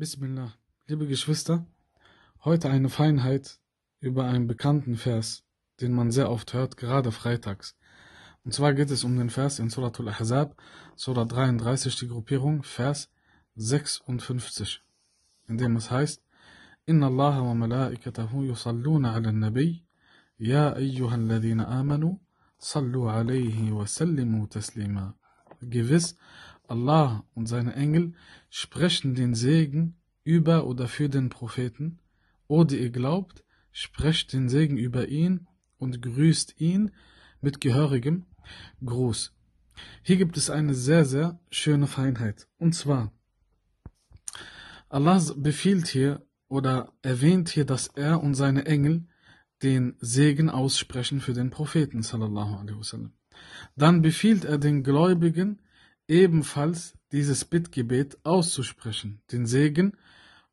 Bismillah, liebe Geschwister, heute eine Feinheit über einen bekannten Vers, den man sehr oft hört, gerade freitags. Und zwar geht es um den Vers in Suratul Ahzab, Surah 33, die Gruppierung, Vers 56, in dem es heißt, Inna Allah wa malaikatahu yusalluna ala nabi, ya ayyuhal amanu, sallu alayhi wa sallimu taslima. Gewiss, Allah und seine Engel sprechen den Segen über oder für den Propheten, oder ihr glaubt, sprecht den Segen über ihn und grüßt ihn mit gehörigem Gruß. Hier gibt es eine sehr, sehr schöne Feinheit. Und zwar, Allah befiehlt hier oder erwähnt hier, dass er und seine Engel den Segen aussprechen für den Propheten. Dann befiehlt er den Gläubigen, ebenfalls dieses Bittgebet auszusprechen, den Segen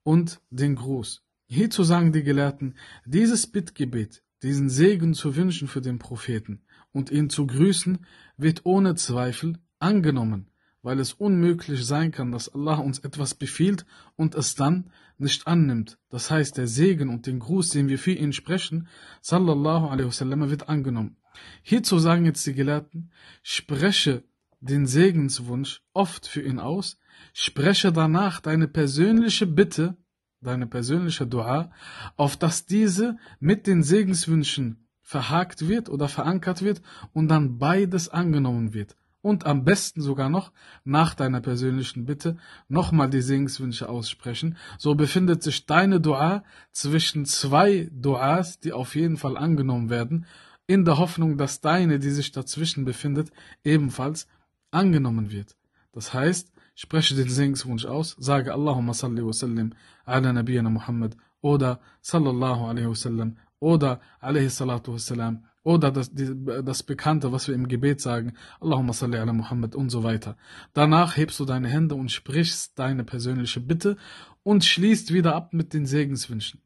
und den Gruß. Hierzu sagen die Gelehrten, dieses Bittgebet, diesen Segen zu wünschen für den Propheten und ihn zu grüßen, wird ohne Zweifel angenommen, weil es unmöglich sein kann, dass Allah uns etwas befiehlt und es dann nicht annimmt. Das heißt, der Segen und den Gruß, den wir für ihn sprechen, sallallahu alaihi wasallam, wird angenommen. Hierzu sagen jetzt die Gelehrten, spreche den Segenswunsch oft für ihn aus, spreche danach deine persönliche Bitte, deine persönliche Dua, auf dass diese mit den Segenswünschen verhakt wird oder verankert wird und dann beides angenommen wird und am besten sogar noch nach deiner persönlichen Bitte nochmal die Segenswünsche aussprechen. So befindet sich deine Dua zwischen zwei Duas, die auf jeden Fall angenommen werden, in der Hoffnung, dass deine, die sich dazwischen befindet, ebenfalls angenommen wird. Das heißt, spreche den Segenswunsch aus, sage Allahumma salli wa sallim ala nabiyana Muhammad oder sallallahu alaihi sallam oder alaihi salatu wa sallam oder das, das Bekannte, was wir im Gebet sagen, Allahumma salli ala Muhammad und so weiter. Danach hebst du deine Hände und sprichst deine persönliche Bitte und schließt wieder ab mit den Segenswünschen.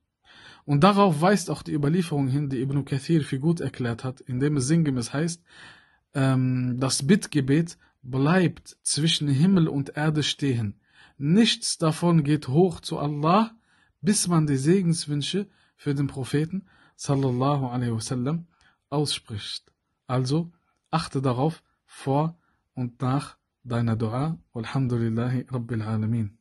Und darauf weist auch die Überlieferung hin, die Ibn Kathir für gut erklärt hat, indem es sinngemäß heißt, ähm, das Bittgebet bleibt zwischen Himmel und Erde stehen. Nichts davon geht hoch zu Allah, bis man die Segenswünsche für den Propheten sallallahu alaihi wasallam ausspricht. Also achte darauf vor und nach deiner Dua. Walhamdulillahi Rabbil Alameen.